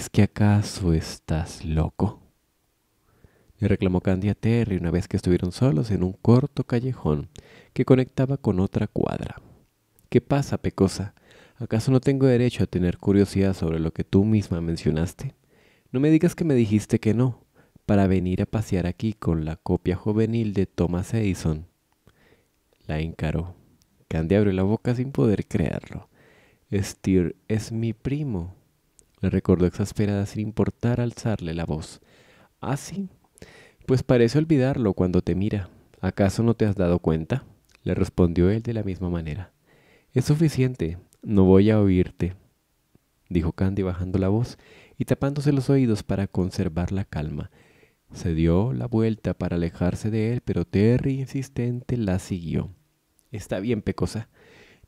¿Es que acaso estás loco? Le reclamó Candy a Terry una vez que estuvieron solos en un corto callejón que conectaba con otra cuadra. ¿Qué pasa, Pecosa? ¿Acaso no tengo derecho a tener curiosidad sobre lo que tú misma mencionaste? No me digas que me dijiste que no, para venir a pasear aquí con la copia juvenil de Thomas Edison. La encaró. Candy abrió la boca sin poder creerlo. Steer es mi primo, le recordó exasperada sin importar alzarle la voz. ¿Ah, sí? Pues parece olvidarlo cuando te mira. ¿Acaso no te has dado cuenta? le respondió él de la misma manera. Es suficiente, no voy a oírte, dijo Candy bajando la voz y tapándose los oídos para conservar la calma. Se dio la vuelta para alejarse de él, pero Terry insistente la siguió. Está bien, Pecosa.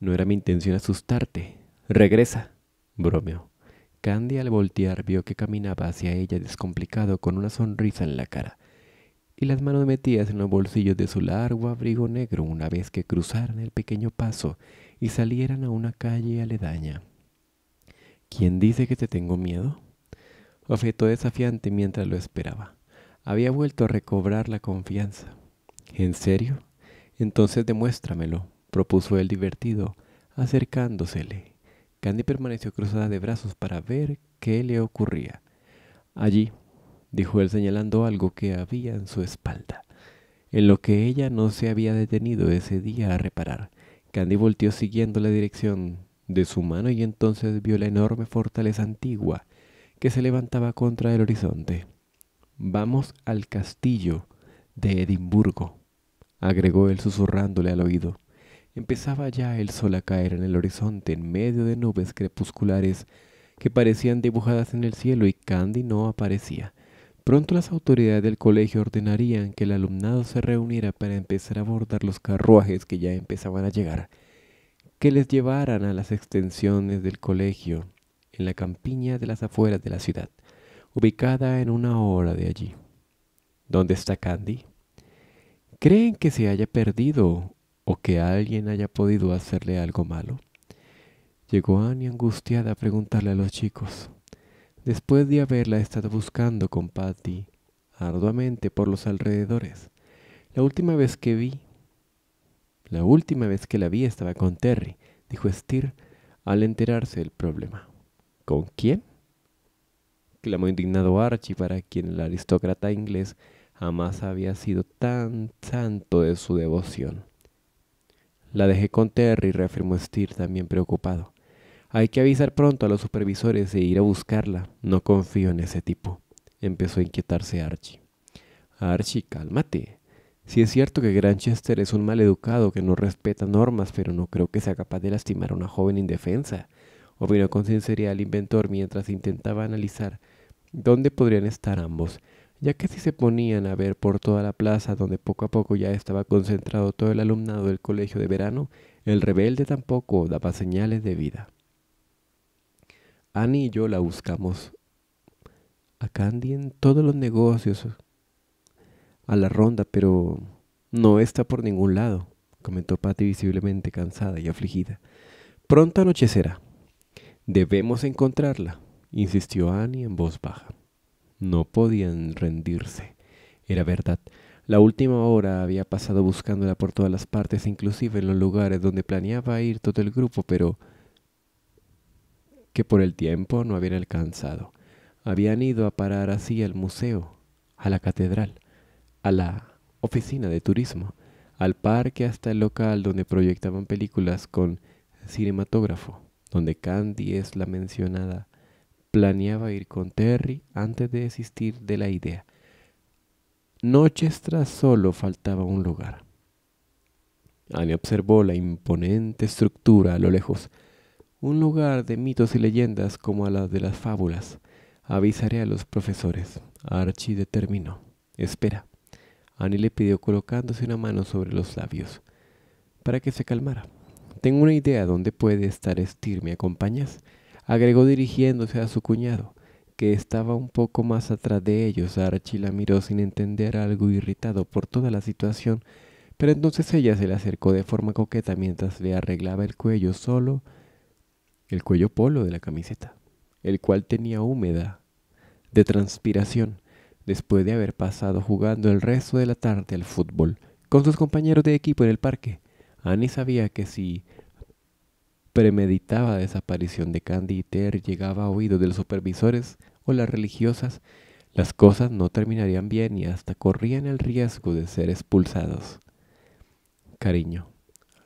No era mi intención asustarte. Regresa, bromeó. Candy al voltear vio que caminaba hacia ella descomplicado con una sonrisa en la cara y las manos metidas en los bolsillos de su largo abrigo negro una vez que cruzaran el pequeño paso y salieran a una calle aledaña. ¿Quién dice que te tengo miedo? Ofetó desafiante mientras lo esperaba. Había vuelto a recobrar la confianza. ¿En serio? Entonces demuéstramelo, propuso el divertido, acercándosele Candy permaneció cruzada de brazos para ver qué le ocurría. Allí, dijo él señalando algo que había en su espalda, en lo que ella no se había detenido ese día a reparar. Candy volteó siguiendo la dirección de su mano y entonces vio la enorme fortaleza antigua que se levantaba contra el horizonte. Vamos al castillo de Edimburgo, agregó él susurrándole al oído. Empezaba ya el sol a caer en el horizonte en medio de nubes crepusculares que parecían dibujadas en el cielo y Candy no aparecía. Pronto las autoridades del colegio ordenarían que el alumnado se reuniera para empezar a abordar los carruajes que ya empezaban a llegar, que les llevaran a las extensiones del colegio, en la campiña de las afueras de la ciudad, ubicada en una hora de allí. ¿Dónde está Candy? Creen que se haya perdido o que alguien haya podido hacerle algo malo. Llegó Annie angustiada a preguntarle a los chicos. Después de haberla estado buscando con Patty arduamente por los alrededores, la última vez que vi, la última vez que la vi estaba con Terry, dijo Steer al enterarse del problema. ¿Con quién? clamó indignado Archie, para quien el aristócrata inglés jamás había sido tan santo de su devoción. La dejé con Terry, reafirmó Steer también preocupado. Hay que avisar pronto a los supervisores e ir a buscarla. No confío en ese tipo. Empezó a inquietarse Archie. Archie, cálmate. Si es cierto que Granchester es un mal educado que no respeta normas, pero no creo que sea capaz de lastimar a una joven indefensa, opinó con sinceridad el inventor mientras intentaba analizar dónde podrían estar ambos ya que si se ponían a ver por toda la plaza donde poco a poco ya estaba concentrado todo el alumnado del colegio de verano, el rebelde tampoco daba señales de vida. Annie y yo la buscamos a Candy en todos los negocios, a la ronda, pero no está por ningún lado, comentó Patty visiblemente cansada y afligida. Pronto anochecerá. Debemos encontrarla, insistió Annie en voz baja. No podían rendirse. Era verdad. La última hora había pasado buscándola por todas las partes, inclusive en los lugares donde planeaba ir todo el grupo, pero que por el tiempo no habían alcanzado. Habían ido a parar así al museo, a la catedral, a la oficina de turismo, al parque hasta el local donde proyectaban películas con cinematógrafo, donde Candy es la mencionada planeaba ir con Terry antes de desistir de la idea. Noches tras solo faltaba un lugar. Annie observó la imponente estructura a lo lejos, un lugar de mitos y leyendas como a las de las fábulas. Avisaré a los profesores. Archie determinó. Espera. Annie le pidió colocándose una mano sobre los labios para que se calmara. Tengo una idea dónde puede estar Estir. ¿Me acompañas? agregó dirigiéndose a su cuñado, que estaba un poco más atrás de ellos. Archie la miró sin entender algo irritado por toda la situación, pero entonces ella se le acercó de forma coqueta mientras le arreglaba el cuello solo, el cuello polo de la camiseta, el cual tenía húmeda de transpiración después de haber pasado jugando el resto de la tarde al fútbol con sus compañeros de equipo en el parque. Annie sabía que si premeditaba desaparición de Candy y Ter llegaba a oídos de los supervisores o las religiosas, las cosas no terminarían bien y hasta corrían el riesgo de ser expulsados. Cariño,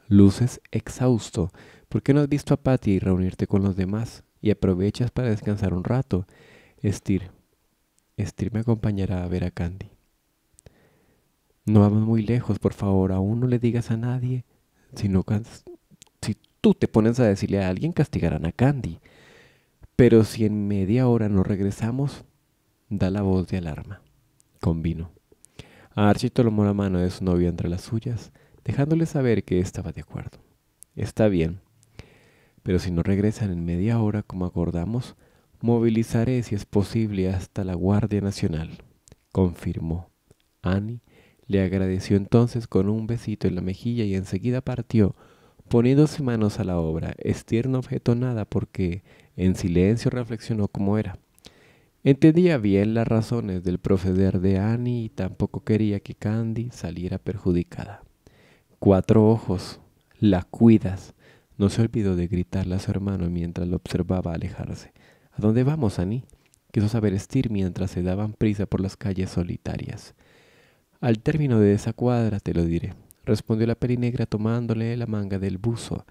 luces exhausto, ¿por qué no has visto a Patty y reunirte con los demás? Y aprovechas para descansar un rato. Estir, Estir me acompañará a ver a Candy. No vamos muy lejos, por favor, aún no le digas a nadie, si no, si tú te pones a decirle a alguien, castigarán a Candy. Pero si en media hora no regresamos, da la voz de alarma. Convino. Archie tomó la mano de su novia entre las suyas, dejándole saber que estaba de acuerdo. Está bien, pero si no regresan en media hora como acordamos, movilizaré si es posible hasta la Guardia Nacional, confirmó. Annie le agradeció entonces con un besito en la mejilla y enseguida partió Poniéndose manos a la obra, Stier no objetó nada porque en silencio reflexionó cómo era. Entendía bien las razones del proceder de Annie y tampoco quería que Candy saliera perjudicada. Cuatro ojos, la cuidas. No se olvidó de gritarle a su hermano mientras lo observaba alejarse. ¿A dónde vamos, Annie? quiso saber Stier mientras se daban prisa por las calles solitarias. Al término de esa cuadra te lo diré, respondió la perinegra tomándole la manga del buzo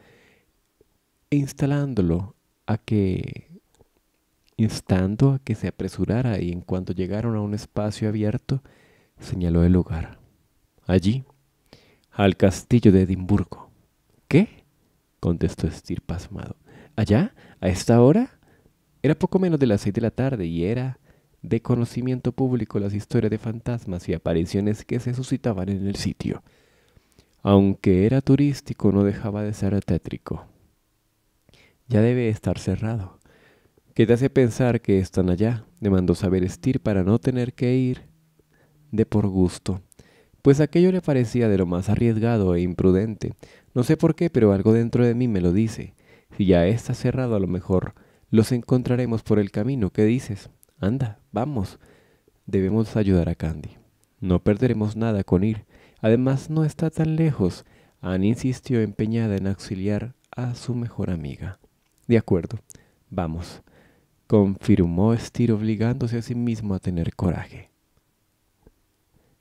e instalándolo a que instando a que se apresurara y en cuanto llegaron a un espacio abierto, señaló el lugar. Allí, al castillo de Edimburgo. ¿Qué? contestó Estir pasmado. ¿Allá? ¿A esta hora? Era poco menos de las seis de la tarde y era de conocimiento público las historias de fantasmas y apariciones que se suscitaban en el sitio aunque era turístico, no dejaba de ser tétrico. Ya debe estar cerrado. ¿Qué te hace pensar que están allá? Demandó saber Estir para no tener que ir de por gusto, pues aquello le parecía de lo más arriesgado e imprudente. No sé por qué, pero algo dentro de mí me lo dice. Si ya está cerrado, a lo mejor los encontraremos por el camino. ¿Qué dices? Anda, vamos. Debemos ayudar a Candy. No perderemos nada con ir. Además, no está tan lejos. Anne insistió empeñada en auxiliar a su mejor amiga. De acuerdo, vamos, confirmó Estir obligándose a sí mismo a tener coraje.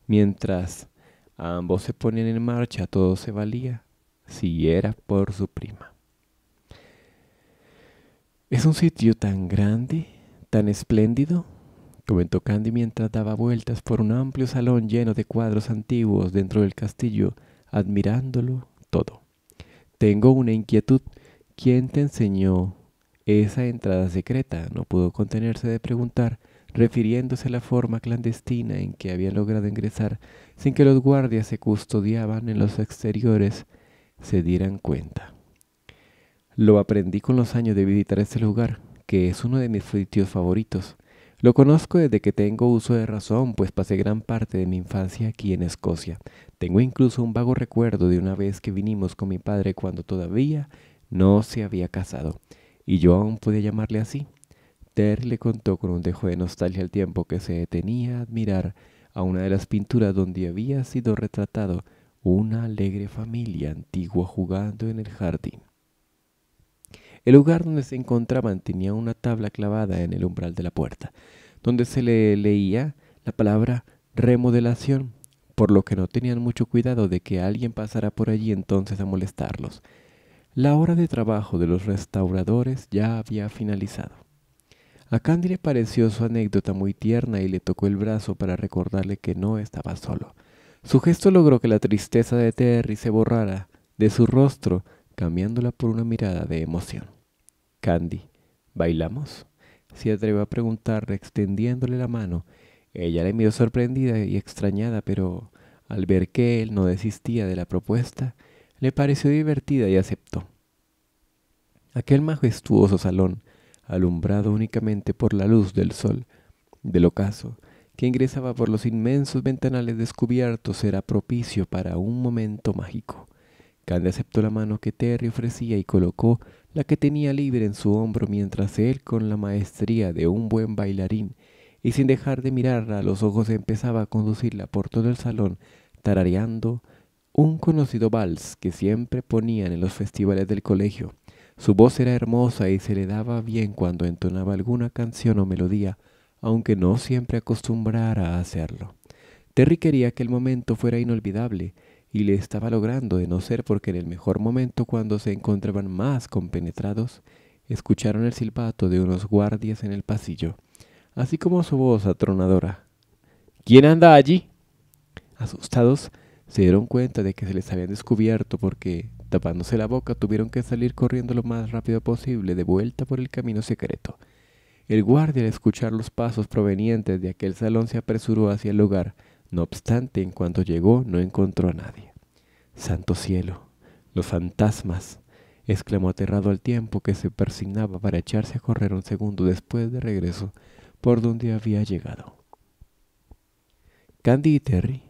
Mientras ambos se ponían en marcha, todo se valía, si era por su prima. Es un sitio tan grande, tan espléndido, comentó Candy mientras daba vueltas por un amplio salón lleno de cuadros antiguos dentro del castillo, admirándolo todo. Tengo una inquietud. ¿Quién te enseñó esa entrada secreta? No pudo contenerse de preguntar, refiriéndose a la forma clandestina en que había logrado ingresar sin que los guardias que custodiaban en los exteriores se dieran cuenta. Lo aprendí con los años de visitar este lugar, que es uno de mis sitios favoritos. Lo conozco desde que tengo uso de razón, pues pasé gran parte de mi infancia aquí en Escocia. Tengo incluso un vago recuerdo de una vez que vinimos con mi padre cuando todavía no se había casado, y yo aún podía llamarle así. Ter le contó con un dejo de nostalgia el tiempo que se detenía a admirar a una de las pinturas donde había sido retratado una alegre familia antigua jugando en el jardín. El lugar donde se encontraban tenía una tabla clavada en el umbral de la puerta, donde se le leía la palabra remodelación, por lo que no tenían mucho cuidado de que alguien pasara por allí entonces a molestarlos. La hora de trabajo de los restauradores ya había finalizado. A Candy le pareció su anécdota muy tierna y le tocó el brazo para recordarle que no estaba solo. Su gesto logró que la tristeza de Terry se borrara de su rostro, cambiándola por una mirada de emoción. Candy, ¿bailamos? Se atrevió a preguntar extendiéndole la mano. Ella le miró sorprendida y extrañada, pero al ver que él no desistía de la propuesta, le pareció divertida y aceptó. Aquel majestuoso salón, alumbrado únicamente por la luz del sol, del ocaso, que ingresaba por los inmensos ventanales descubiertos, era propicio para un momento mágico. Candy aceptó la mano que Terry ofrecía y colocó la que tenía libre en su hombro mientras él, con la maestría de un buen bailarín y sin dejar de mirarla a los ojos, empezaba a conducirla por todo el salón, tarareando un conocido vals que siempre ponían en los festivales del colegio. Su voz era hermosa y se le daba bien cuando entonaba alguna canción o melodía, aunque no siempre acostumbrara a hacerlo. Terry quería que el momento fuera inolvidable, y le estaba logrando, de no ser porque en el mejor momento cuando se encontraban más compenetrados, escucharon el silbato de unos guardias en el pasillo, así como su voz atronadora. ¿Quién anda allí? Asustados, se dieron cuenta de que se les habían descubierto porque, tapándose la boca, tuvieron que salir corriendo lo más rápido posible de vuelta por el camino secreto. El guardia, al escuchar los pasos provenientes de aquel salón, se apresuró hacia el lugar, no obstante, en cuanto llegó, no encontró a nadie. Santo cielo, los fantasmas, exclamó aterrado al tiempo que se persignaba para echarse a correr un segundo después de regreso por donde había llegado. Candy y Terry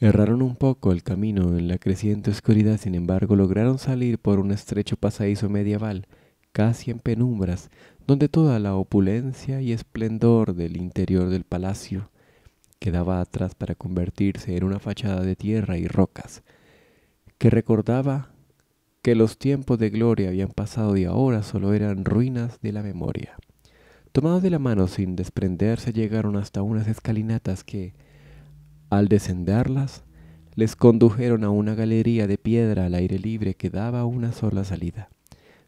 erraron un poco el camino en la creciente oscuridad, sin embargo lograron salir por un estrecho pasadizo medieval, casi en penumbras, donde toda la opulencia y esplendor del interior del palacio quedaba atrás para convertirse en una fachada de tierra y rocas, que recordaba que los tiempos de gloria habían pasado y ahora solo eran ruinas de la memoria. Tomados de la mano sin desprenderse llegaron hasta unas escalinatas que, al descenderlas, les condujeron a una galería de piedra al aire libre que daba una sola salida,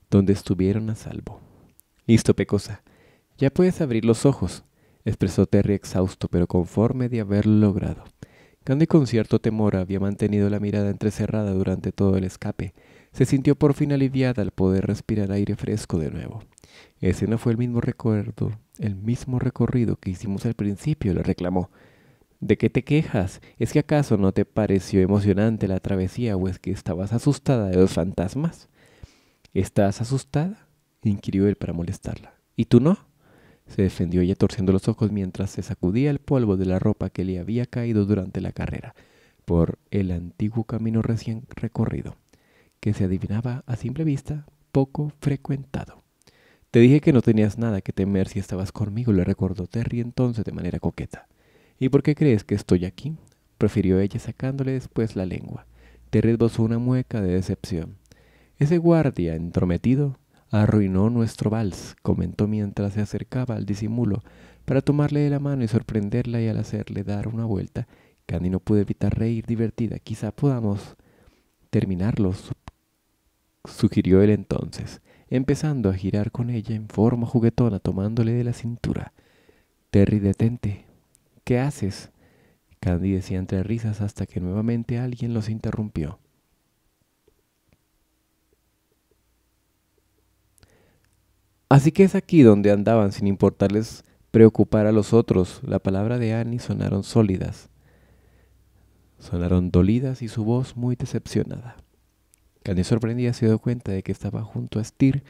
donde estuvieron a salvo. Listo, Pecosa. Ya puedes abrir los ojos, expresó Terry exhausto pero conforme de haberlo logrado. Candy con cierto temor había mantenido la mirada entrecerrada durante todo el escape. Se sintió por fin aliviada al poder respirar aire fresco de nuevo. Ese no fue el mismo recuerdo, el mismo recorrido que hicimos al principio, le reclamó. ¿De qué te quejas? ¿Es que acaso no te pareció emocionante la travesía o es que estabas asustada de los fantasmas? ¿Estás asustada? inquirió él para molestarla. ¿Y tú no? Se defendió ella torciendo los ojos mientras se sacudía el polvo de la ropa que le había caído durante la carrera, por el antiguo camino recién recorrido, que se adivinaba a simple vista poco frecuentado. Te dije que no tenías nada que temer si estabas conmigo, le recordó Terry entonces de manera coqueta. ¿Y por qué crees que estoy aquí? prefirió ella sacándole después la lengua. Terry esbozó una mueca de decepción. Ese guardia entrometido Arruinó nuestro vals, comentó mientras se acercaba al disimulo para tomarle de la mano y sorprenderla y al hacerle dar una vuelta, Candy no pudo evitar reír divertida. Quizá podamos terminarlo, sugirió él entonces, empezando a girar con ella en forma juguetona, tomándole de la cintura. Terry, detente. ¿Qué haces? Candy decía entre risas hasta que nuevamente alguien los interrumpió. Así que es aquí donde andaban sin importarles preocupar a los otros. La palabra de Annie sonaron sólidas. Sonaron dolidas y su voz muy decepcionada. Candy sorprendida se dio cuenta de que estaba junto a Stir,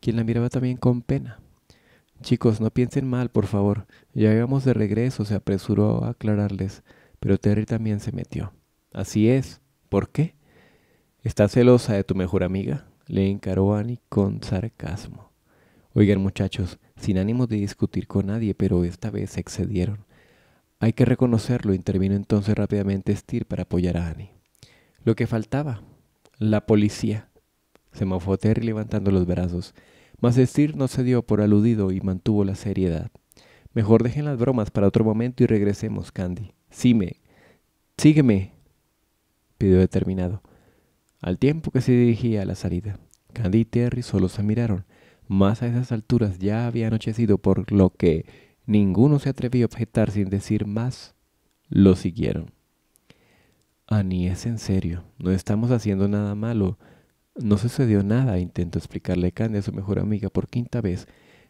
quien la miraba también con pena. Chicos, no piensen mal, por favor. Ya íbamos de regreso, se apresuró a aclararles, pero Terry también se metió. Así es. ¿Por qué? ¿Estás celosa de tu mejor amiga? Le encaró Annie con sarcasmo. Oigan muchachos, sin ánimo de discutir con nadie, pero esta vez se excedieron. Hay que reconocerlo, intervino entonces rápidamente Steer para apoyar a Annie. Lo que faltaba, la policía. Se mofó Terry levantando los brazos. Mas Steer no se dio por aludido y mantuvo la seriedad. Mejor dejen las bromas para otro momento y regresemos, Candy. Sime, sígueme, pidió determinado. Al tiempo que se dirigía a la salida, Candy y Terry solo se miraron más a esas alturas ya había anochecido, por lo que ninguno se atrevió a objetar sin decir más. Lo siguieron. Ani, ah, es en serio, no estamos haciendo nada malo. No sucedió nada, intentó explicarle Candy a su mejor amiga por quinta vez,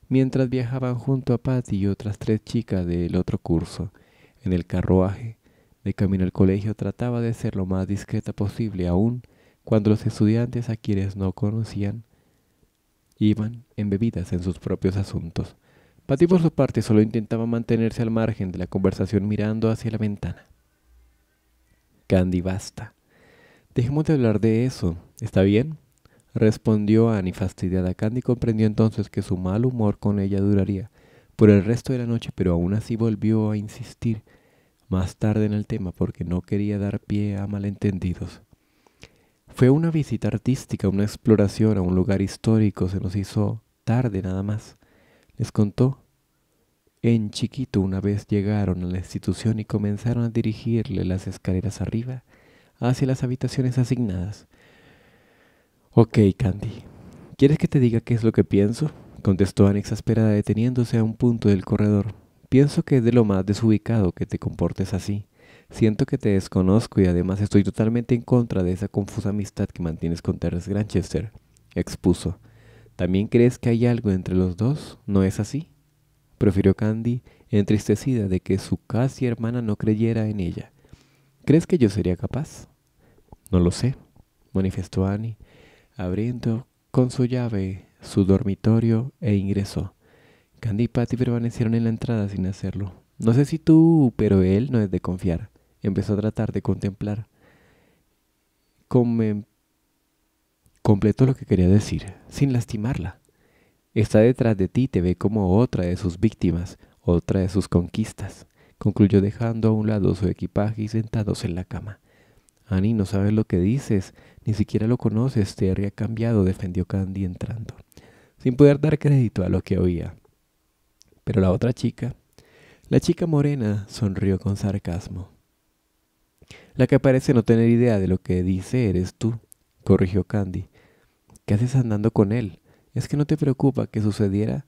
mientras viajaban junto a Patty y otras tres chicas del otro curso. En el carruaje, de camino al colegio, trataba de ser lo más discreta posible, aún cuando los estudiantes a quienes no conocían iban embebidas en sus propios asuntos. Patty por su parte solo intentaba mantenerse al margen de la conversación mirando hacia la ventana. Candy, basta. Dejemos de hablar de eso, ¿está bien? Respondió Annie fastidiada. Candy comprendió entonces que su mal humor con ella duraría por el resto de la noche, pero aún así volvió a insistir más tarde en el tema porque no quería dar pie a malentendidos. Fue una visita artística, una exploración a un lugar histórico, se nos hizo tarde nada más. Les contó. En chiquito una vez llegaron a la institución y comenzaron a dirigirle las escaleras arriba hacia las habitaciones asignadas. Ok, Candy, ¿quieres que te diga qué es lo que pienso? contestó Anne exasperada deteniéndose a un punto del corredor. Pienso que es de lo más desubicado que te comportes así. Siento que te desconozco y además estoy totalmente en contra de esa confusa amistad que mantienes con Terrence Granchester, expuso. ¿También crees que hay algo entre los dos? ¿No es así? Profirió Candy, entristecida de que su casi hermana no creyera en ella. ¿Crees que yo sería capaz? No lo sé, manifestó Annie, abriendo con su llave su dormitorio e ingresó. Candy y Patty permanecieron en la entrada sin hacerlo. No sé si tú, pero él no es de confiar empezó a tratar de contemplar. completo completó lo que quería decir, sin lastimarla. Está detrás de ti, te ve como otra de sus víctimas, otra de sus conquistas, concluyó dejando a un lado su equipaje y sentados en la cama. Annie, no sabes lo que dices, ni siquiera lo conoces, te ha cambiado, defendió Candy entrando, sin poder dar crédito a lo que oía. Pero la otra chica, la chica morena, sonrió con sarcasmo. La que parece no tener idea de lo que dice eres tú, corrigió Candy. ¿Qué haces andando con él? ¿Es que no te preocupa que sucediera?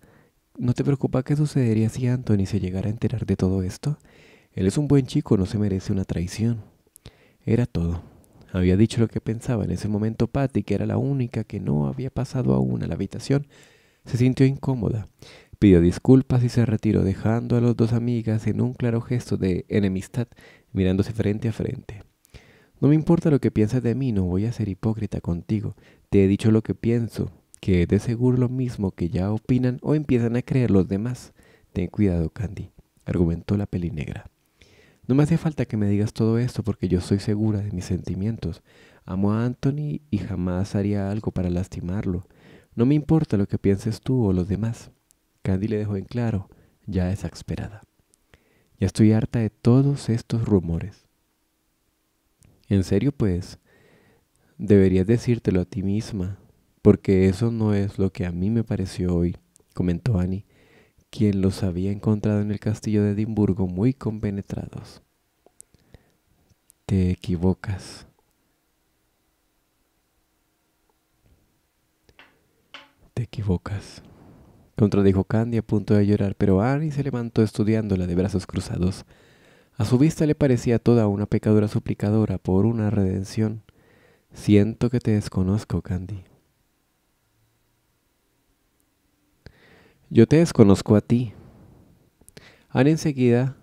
¿No te preocupa qué sucedería si Anthony se llegara a enterar de todo esto? Él es un buen chico, no se merece una traición. Era todo. Había dicho lo que pensaba en ese momento Patty, que era la única que no había pasado aún a la habitación. Se sintió incómoda. Pidió disculpas y se retiró dejando a los dos amigas en un claro gesto de enemistad mirándose frente a frente. No me importa lo que pienses de mí, no voy a ser hipócrita contigo. Te he dicho lo que pienso, que es de seguro lo mismo que ya opinan o empiezan a creer los demás. Ten cuidado, Candy, argumentó la peli negra. No me hace falta que me digas todo esto porque yo soy segura de mis sentimientos. Amo a Anthony y jamás haría algo para lastimarlo. No me importa lo que pienses tú o los demás. Candy le dejó en claro, ya exasperada. Ya estoy harta de todos estos rumores. En serio, pues, deberías decírtelo a ti misma, porque eso no es lo que a mí me pareció hoy, comentó Annie, quien los había encontrado en el castillo de Edimburgo muy compenetrados. Te equivocas. Te equivocas contradijo Candy a punto de llorar, pero Annie se levantó estudiándola de brazos cruzados. A su vista le parecía toda una pecadora suplicadora por una redención. Siento que te desconozco, Candy. Yo te desconozco a ti. Annie enseguida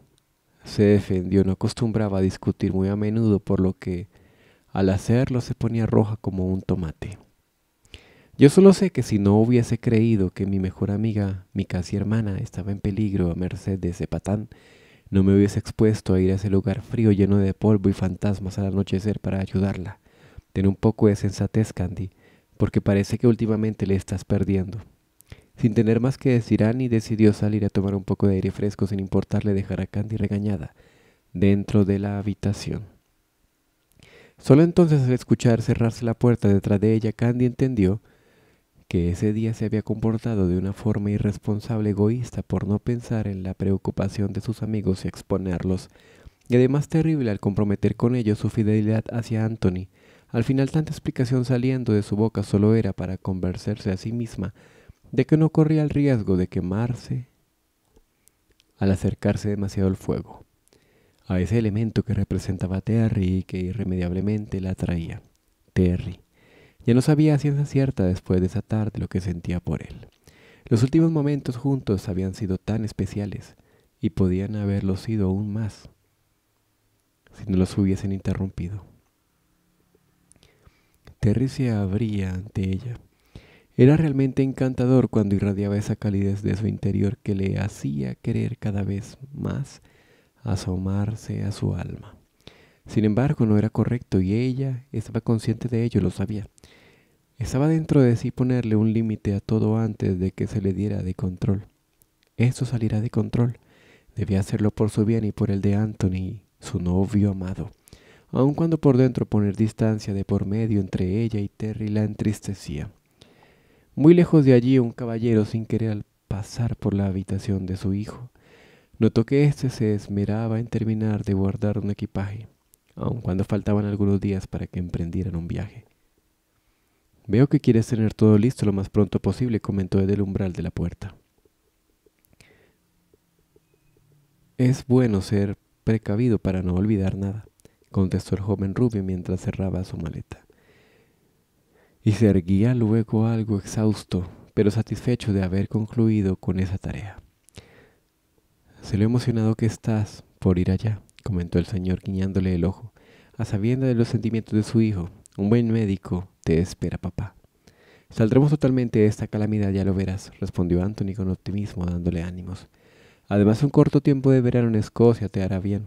se defendió, no acostumbraba a discutir muy a menudo, por lo que al hacerlo se ponía roja como un tomate. Yo solo sé que si no hubiese creído que mi mejor amiga, mi casi hermana, estaba en peligro a merced de ese patán, no me hubiese expuesto a ir a ese lugar frío lleno de polvo y fantasmas al anochecer para ayudarla. Ten un poco de sensatez, Candy, porque parece que últimamente le estás perdiendo. Sin tener más que decir, Annie decidió salir a tomar un poco de aire fresco sin importarle dejar a Candy regañada dentro de la habitación. Solo entonces al escuchar cerrarse la puerta detrás de ella, Candy entendió que ese día se había comportado de una forma irresponsable egoísta por no pensar en la preocupación de sus amigos y exponerlos, y además terrible al comprometer con ellos su fidelidad hacia Anthony. Al final tanta explicación saliendo de su boca solo era para convencerse a sí misma de que no corría el riesgo de quemarse al acercarse demasiado al fuego, a ese elemento que representaba Terry y que irremediablemente la atraía. Terry, ya no sabía a ciencia cierta después de esa tarde lo que sentía por él. Los últimos momentos juntos habían sido tan especiales y podían haberlo sido aún más si no los hubiesen interrumpido. Terry se abría ante ella. Era realmente encantador cuando irradiaba esa calidez de su interior que le hacía querer cada vez más asomarse a su alma. Sin embargo, no era correcto y ella estaba consciente de ello, lo sabía. Estaba dentro de sí ponerle un límite a todo antes de que se le diera de control. Esto salirá de control. Debía hacerlo por su bien y por el de Anthony, su novio amado. Aun cuando por dentro poner distancia de por medio entre ella y Terry la entristecía. Muy lejos de allí, un caballero, sin querer pasar por la habitación de su hijo, notó que éste se esmeraba en terminar de guardar un equipaje, aun cuando faltaban algunos días para que emprendieran un viaje. Veo que quieres tener todo listo lo más pronto posible, comentó desde el umbral de la puerta. Es bueno ser precavido para no olvidar nada, contestó el joven rubio mientras cerraba su maleta. Y se erguía luego algo exhausto, pero satisfecho de haber concluido con esa tarea. Se lo emocionado que estás por ir allá, comentó el señor guiñándole el ojo, a sabienda de los sentimientos de su hijo. Un buen médico te espera papá. Saldremos totalmente de esta calamidad, ya lo verás, respondió Anthony con optimismo, dándole ánimos. Además, un corto tiempo de verano en Escocia te hará bien.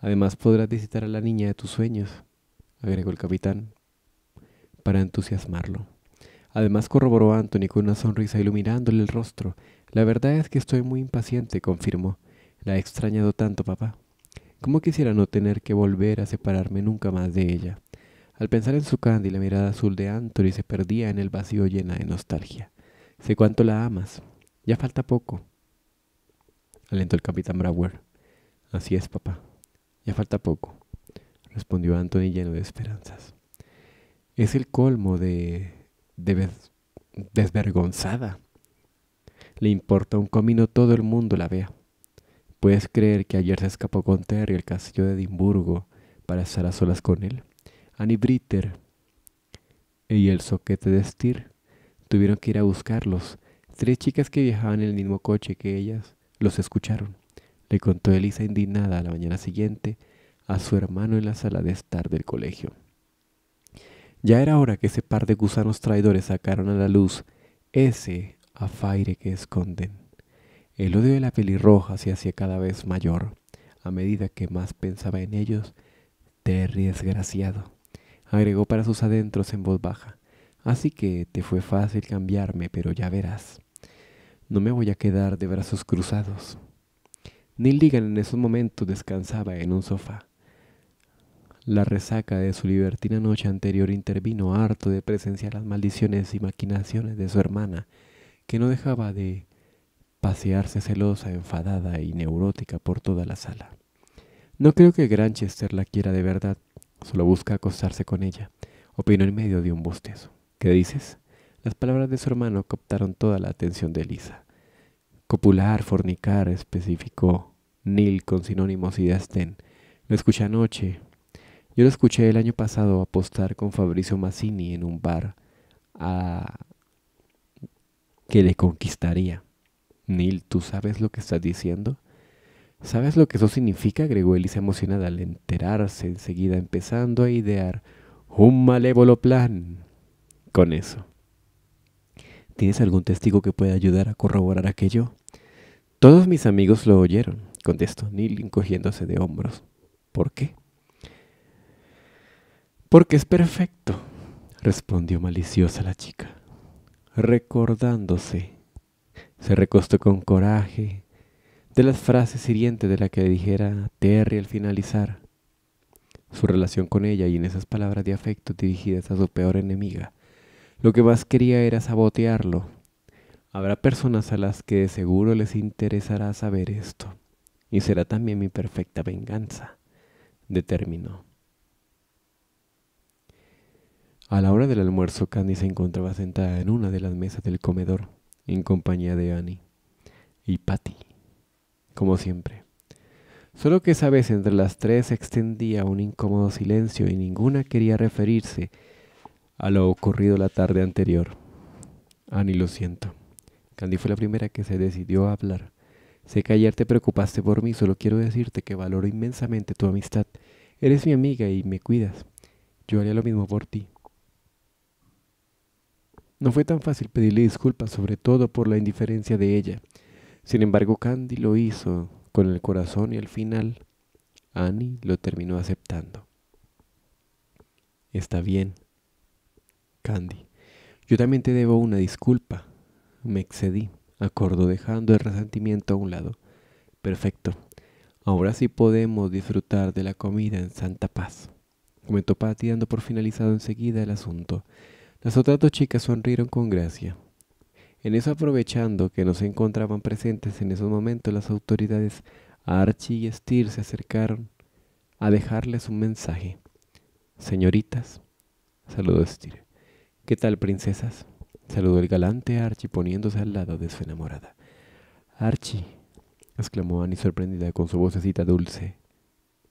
Además, podrás visitar a la niña de tus sueños, agregó el capitán, para entusiasmarlo. Además, corroboró Anthony con una sonrisa iluminándole el rostro. La verdad es que estoy muy impaciente, confirmó. La he extrañado tanto, papá. ¿Cómo quisiera no tener que volver a separarme nunca más de ella? Al pensar en su candy, la mirada azul de Anthony se perdía en el vacío llena de nostalgia. Sé cuánto la amas. Ya falta poco. Alentó el capitán Brower. Así es, papá. Ya falta poco. Respondió Anthony lleno de esperanzas. Es el colmo de... de desvergonzada. Le importa un comino todo el mundo la vea. ¿Puedes creer que ayer se escapó con Terry al castillo de Edimburgo para estar a solas con él? Annie Britter y el soquete de Stir tuvieron que ir a buscarlos. Tres chicas que viajaban en el mismo coche que ellas los escucharon. Le contó Elisa indignada la mañana siguiente a su hermano en la sala de estar del colegio. Ya era hora que ese par de gusanos traidores sacaron a la luz ese afaire que esconden. El odio de la pelirroja se hacía cada vez mayor a medida que más pensaba en ellos, Terry desgraciado agregó para sus adentros en voz baja. Así que te fue fácil cambiarme, pero ya verás. No me voy a quedar de brazos cruzados. Neil en ese momento descansaba en un sofá. La resaca de su libertina noche anterior intervino harto de presenciar las maldiciones y maquinaciones de su hermana, que no dejaba de pasearse celosa, enfadada y neurótica por toda la sala. No creo que Granchester la quiera de verdad, Solo busca acostarse con ella, opinó en medio de un bostezo. ¿Qué dices? Las palabras de su hermano captaron toda la atención de Elisa. Copular, fornicar, especificó Neil con sinónimos y de Lo escuché anoche. Yo lo escuché el año pasado apostar con Fabrizio Massini en un bar a que le conquistaría. Neil, ¿tú sabes lo que estás diciendo? ¿Sabes lo que eso significa? agregó Elisa emocionada al enterarse enseguida, empezando a idear un malévolo plan con eso. ¿Tienes algún testigo que pueda ayudar a corroborar aquello? Todos mis amigos lo oyeron, contestó Neil encogiéndose de hombros. ¿Por qué? Porque es perfecto, respondió maliciosa la chica. Recordándose, se recostó con coraje, de las frases hirientes de la que dijera Terry al finalizar su relación con ella y en esas palabras de afecto dirigidas a su peor enemiga. Lo que más quería era sabotearlo. Habrá personas a las que de seguro les interesará saber esto, y será también mi perfecta venganza, determinó. A la hora del almuerzo, Candy se encontraba sentada en una de las mesas del comedor, en compañía de Annie y Patty como siempre. Solo que esa vez entre las tres se extendía un incómodo silencio y ninguna quería referirse a lo ocurrido la tarde anterior. Ani, ah, lo siento. Candy fue la primera que se decidió a hablar. Sé que ayer te preocupaste por mí, solo quiero decirte que valoro inmensamente tu amistad. Eres mi amiga y me cuidas. Yo haría lo mismo por ti. No fue tan fácil pedirle disculpas, sobre todo por la indiferencia de ella. Sin embargo, Candy lo hizo con el corazón y al final Annie lo terminó aceptando. Está bien, Candy. Yo también te debo una disculpa. Me excedí, acordó dejando el resentimiento a un lado. Perfecto. Ahora sí podemos disfrutar de la comida en santa paz. Comentó Patty dando por finalizado enseguida el asunto. Las otras dos chicas sonrieron con gracia. En eso aprovechando que no se encontraban presentes en esos momentos las autoridades, Archie y Steer se acercaron a dejarles un mensaje. Señoritas, saludó Steer. ¿Qué tal, princesas? Saludó el galante Archie poniéndose al lado de su enamorada. Archie, exclamó Annie sorprendida con su vocecita dulce.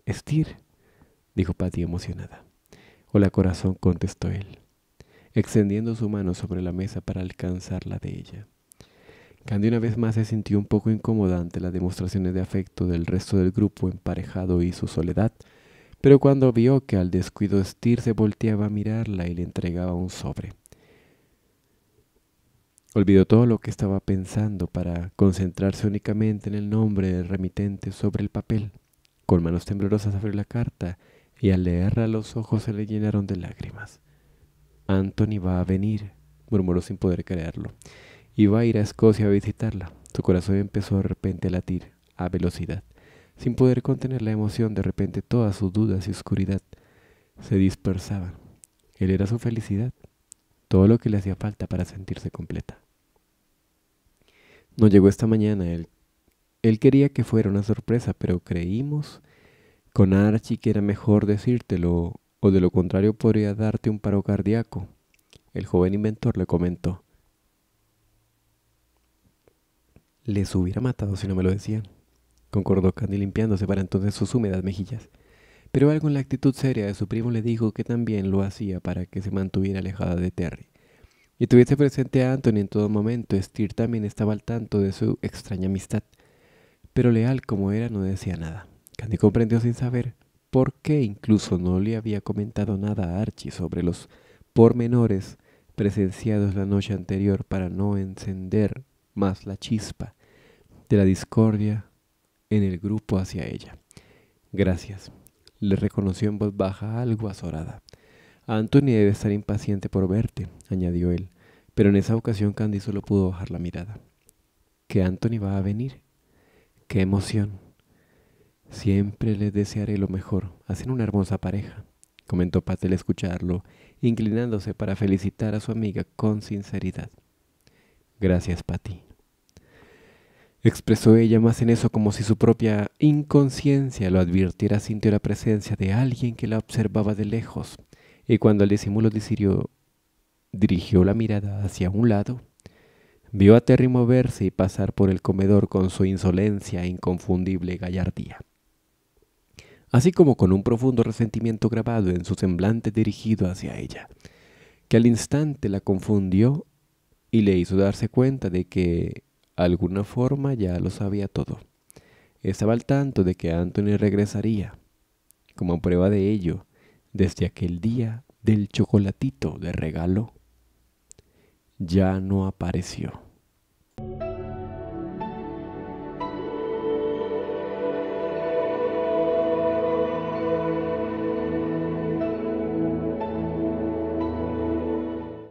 Steer, dijo Patty emocionada. Hola corazón, contestó él extendiendo su mano sobre la mesa para alcanzar la de ella. Candy una vez más se sintió un poco incomodante las demostraciones de afecto del resto del grupo emparejado y su soledad, pero cuando vio que al descuido Estirse se volteaba a mirarla y le entregaba un sobre. Olvidó todo lo que estaba pensando para concentrarse únicamente en el nombre del remitente sobre el papel. Con manos temblorosas abrió la carta y al leerla los ojos se le llenaron de lágrimas. Anthony va a venir, murmuró sin poder creerlo. Iba a ir a Escocia a visitarla. Su corazón empezó de repente a latir, a velocidad. Sin poder contener la emoción, de repente todas sus dudas y oscuridad se dispersaban. Él era su felicidad, todo lo que le hacía falta para sentirse completa. No llegó esta mañana, él, él quería que fuera una sorpresa, pero creímos con Archie que era mejor decírtelo o de lo contrario podría darte un paro cardíaco. El joven inventor le comentó. Les hubiera matado si no me lo decían, concordó Candy limpiándose para entonces sus húmedas mejillas. Pero algo en la actitud seria de su primo le dijo que también lo hacía para que se mantuviera alejada de Terry. Y tuviese presente a Anthony en todo momento, Steer también estaba al tanto de su extraña amistad. Pero leal como era, no decía nada. Candy comprendió sin saber qué incluso no le había comentado nada a Archie sobre los pormenores presenciados la noche anterior para no encender más la chispa de la discordia en el grupo hacia ella. Gracias. Le reconoció en voz baja algo azorada. Anthony debe estar impaciente por verte, añadió él, pero en esa ocasión Candy solo pudo bajar la mirada. ¿Que Anthony va a venir? ¡Qué emoción! Siempre les desearé lo mejor. Hacen una hermosa pareja, comentó Pat al escucharlo, inclinándose para felicitar a su amiga con sinceridad. Gracias, Patty. Expresó ella más en eso como si su propia inconsciencia lo advirtiera, sintió la presencia de alguien que la observaba de lejos, y cuando el disimulo disirió, dirigió la mirada hacia un lado, vio a Terry moverse y pasar por el comedor con su insolencia e inconfundible gallardía así como con un profundo resentimiento grabado en su semblante dirigido hacia ella, que al instante la confundió y le hizo darse cuenta de que, alguna forma, ya lo sabía todo. Estaba al tanto de que Anthony regresaría. Como prueba de ello, desde aquel día del chocolatito de regalo, ya no apareció.